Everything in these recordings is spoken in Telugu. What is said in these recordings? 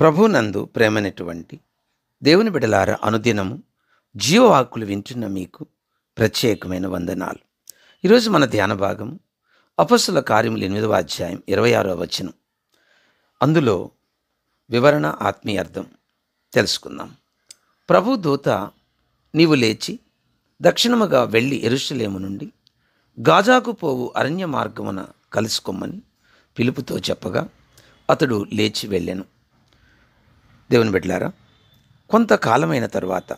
ప్రభునందు ప్రేమనటువంటి దేవుని బిడలార అనుదినము జీవవాకులు వింటున్న మీకు ప్రత్యేకమైన వందనాలు ఈరోజు మన ధ్యాన భాగం అపస్సుల కార్యములు ఎనిమిదవ అధ్యాయం ఇరవై ఆరో వచనం అందులో వివరణ ఆత్మీయ అర్థం తెలుసుకుందాం ప్రభు దూత నీవు లేచి దక్షిణముగా వెళ్ళి ఎరుషలేము నుండి గాజాకు పోవు అరణ్య మార్గమున కలుసుకోమని పిలుపుతో చెప్పగా అతడు లేచి వెళ్ళాను దేవుని బిడ్డారా కొంతకాలమైన తర్వాత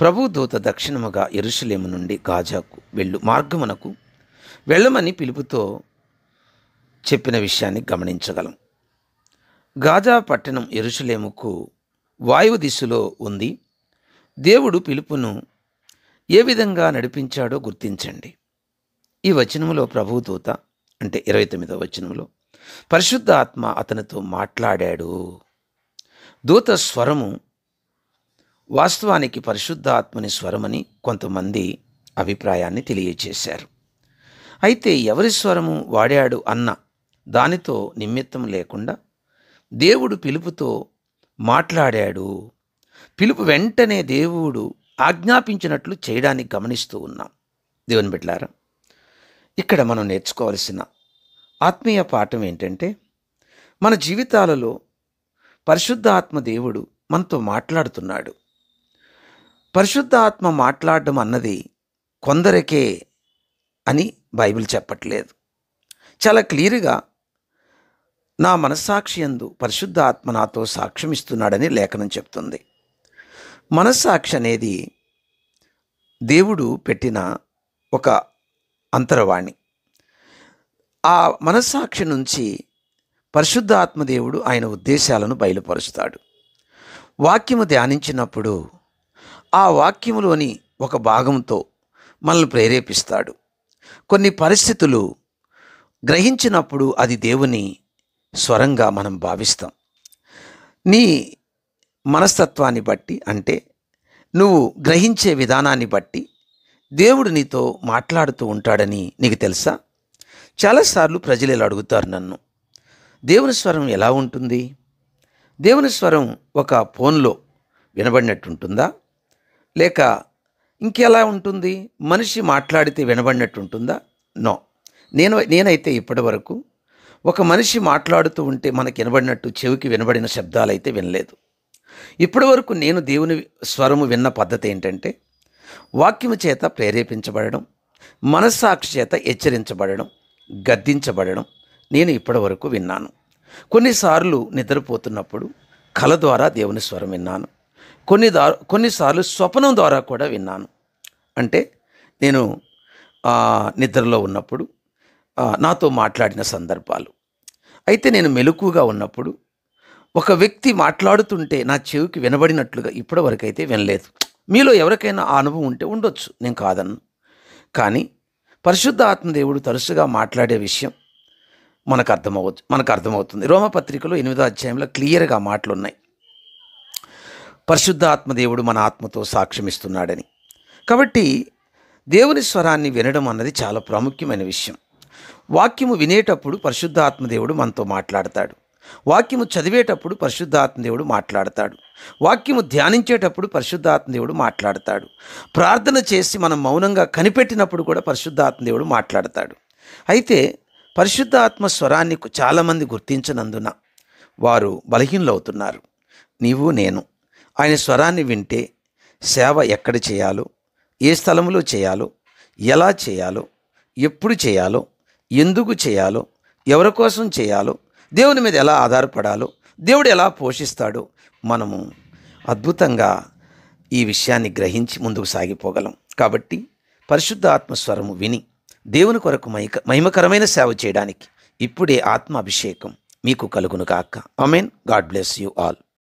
ప్రభు దూత దక్షిణముగా ఎరుసలేము నుండి గాజాకు వెళ్ళు మార్గమునకు వెళ్ళమని పిలుపుతో చెప్పిన విషయాన్ని గమనించగలం గాజా పట్టణం ఎరుసలేముకు వాయువు దిశలో ఉంది దేవుడు పిలుపును ఏ విధంగా నడిపించాడో గుర్తించండి ఈ వచనంలో దూత అంటే ఇరవై తొమ్మిదో వచనంలో పరిశుద్ధ ఆత్మ అతనితో మాట్లాడాడు దూత స్వరము వాస్తవానికి పరిశుద్ధాత్మని స్వరమని కొంతమంది అభిప్రాయాన్ని తెలియచేశారు అయితే ఎవరి స్వరము వాడాడు అన్న దానితో నిమిత్తం లేకుండా దేవుడు పిలుపుతో మాట్లాడాడు పిలుపు వెంటనే దేవుడు ఆజ్ఞాపించినట్లు చేయడానికి గమనిస్తూ ఉన్నాం దేవుని బిడ్లారా ఇక్కడ మనం నేర్చుకోవాల్సిన ఆత్మీయ పాఠం ఏంటంటే మన జీవితాలలో పరిశుద్ధాత్మ దేవుడు మనతో మాట్లాడుతున్నాడు పరిశుద్ధాత్మ మాట్లాడడం అన్నది కొందరికే అని బైబిల్ చెప్పట్లేదు చాలా క్లియర్గా నా మనస్సాక్షి ఎందు పరిశుద్ధాత్మ నాతో సాక్ష్యం ఇస్తున్నాడని లేఖనం చెప్తుంది మనస్సాక్షి అనేది దేవుడు పెట్టిన ఒక అంతరవాణి ఆ మనస్సాక్షి నుంచి పరిశుద్ధ ఆత్మదేవుడు ఆయన ఉద్దేశాలను బయలుపరుస్తాడు వాక్యము ధ్యానించినప్పుడు ఆ వాక్యములోని ఒక భాగంతో మనల్ని ప్రేరేపిస్తాడు కొన్ని పరిస్థితులు గ్రహించినప్పుడు అది దేవుని స్వరంగా మనం భావిస్తాం నీ మనస్తత్వాన్ని బట్టి అంటే నువ్వు గ్రహించే విధానాన్ని బట్టి దేవుడు నీతో మాట్లాడుతూ ఉంటాడని నీకు తెలుసా చాలాసార్లు ప్రజలు ఇలా అడుగుతారు నన్ను దేవుని స్వరం ఎలా ఉంటుంది దేవుని స్వరం ఒక ఫోన్లో వినబడినట్టు ఉంటుందా లేక ఇంకెలా ఉంటుంది మనిషి మాట్లాడితే వినబడినట్టు ఉంటుందా నో నేను నేనైతే ఇప్పటి వరకు ఒక మనిషి మాట్లాడుతూ ఉంటే మనకి వినబడినట్టు చెవికి వినబడిన శబ్దాలైతే వినలేదు ఇప్పటి వరకు నేను దేవుని స్వరము విన్న పద్ధతి ఏంటంటే వాక్యము చేత ప్రేరేపించబడడం మనస్సాక్షి చేత హెచ్చరించబడడం గద్దించబడడం నేను ఇప్పటి వరకు విన్నాను కొన్నిసార్లు నిద్రపోతున్నప్పుడు కళ ద్వారా దేవుని స్వరం విన్నాను కొన్ని దా కొన్నిసార్లు స్వప్నం ద్వారా కూడా విన్నాను అంటే నేను నిద్రలో ఉన్నప్పుడు నాతో మాట్లాడిన సందర్భాలు అయితే నేను మెలకుగా ఉన్నప్పుడు ఒక వ్యక్తి మాట్లాడుతుంటే నా చెవికి వినబడినట్లుగా ఇప్పటివరకైతే వినలేదు మీలో ఎవరికైనా ఆ అనుభవం ఉంటే ఉండొచ్చు నేను కాదన్ను కానీ పరిశుద్ధ ఆత్మదేవుడు తరచుగా మాట్లాడే విషయం మనకు అర్థమవచ్చు మనకు అర్థమవుతుంది రోమపత్రికలో ఎనిమిదో అధ్యాయంలో క్లియర్గా మాటలున్నాయి పరిశుద్ధ ఆత్మదేవుడు మన ఆత్మతో సాక్ష్యమిస్తున్నాడని కాబట్టి దేవుని స్వరాన్ని వినడం అన్నది చాలా ప్రాముఖ్యమైన విషయం వాక్యము వినేటప్పుడు పరిశుద్ధ ఆత్మదేవుడు మనతో మాట్లాడతాడు వాక్యము చదివేటప్పుడు పరిశుద్ధాత్మదేవుడు మాట్లాడతాడు వాక్యము ధ్యానించేటప్పుడు పరిశుద్ధాత్మదేవుడు మాట్లాడతాడు ప్రార్థన చేసి మనం మౌనంగా కనిపెట్టినప్పుడు కూడా పరిశుద్ధాత్మదేవుడు మాట్లాడతాడు అయితే పరిశుద్ధాత్మ స్వరాన్ని చాలామంది గుర్తించినందున వారు బలహీనలవుతున్నారు నీవు నేను ఆయన స్వరాన్ని వింటే సేవ ఎక్కడ చేయాలో ఏ స్థలంలో చేయాలో ఎలా చేయాలో ఎప్పుడు చేయాలో ఎందుకు చేయాలో ఎవరి కోసం చేయాలో దేవుని మీద ఎలా ఆధారపడాలో దేవుడు ఎలా పోషిస్తాడో మనము అద్భుతంగా ఈ విషయాన్ని గ్రహించి ముందుకు సాగిపోగలం కాబట్టి పరిశుద్ధ ఆత్మస్వరము విని దేవుని కొరకు మైక మహిమకరమైన సేవ చేయడానికి ఇప్పుడే ఆత్మ అభిషేకం మీకు కలుగును కాక I mean God bless you all